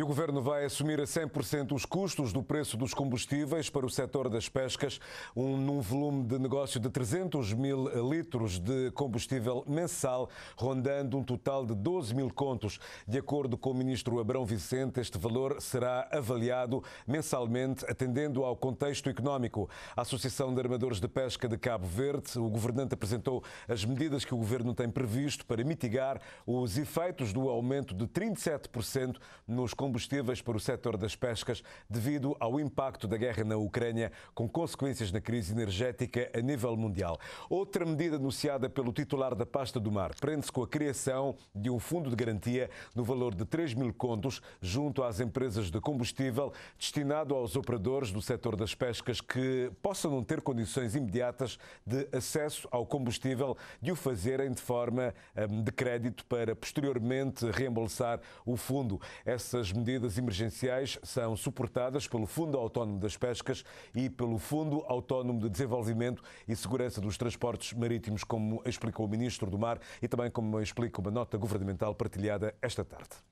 E o Governo vai assumir a 100% os custos do preço dos combustíveis para o setor das pescas, um, num volume de negócio de 300 mil litros de combustível mensal, rondando um total de 12 mil contos. De acordo com o ministro Abrão Vicente, este valor será avaliado mensalmente, atendendo ao contexto económico. A Associação de Armadores de Pesca de Cabo Verde, o governante apresentou as medidas que o governo tem previsto para mitigar os efeitos do aumento de 37% nos combustíveis combustíveis para o setor das pescas devido ao impacto da guerra na Ucrânia, com consequências na crise energética a nível mundial. Outra medida anunciada pelo titular da pasta do mar prende-se com a criação de um fundo de garantia no valor de 3 mil contos junto às empresas de combustível destinado aos operadores do setor das pescas que possam não ter condições imediatas de acesso ao combustível de o fazerem de forma hum, de crédito para posteriormente reembolsar o fundo. Essas medidas emergenciais são suportadas pelo Fundo Autónomo das Pescas e pelo Fundo Autónomo de Desenvolvimento e Segurança dos Transportes Marítimos, como explicou o Ministro do Mar e também como explica uma nota governamental partilhada esta tarde.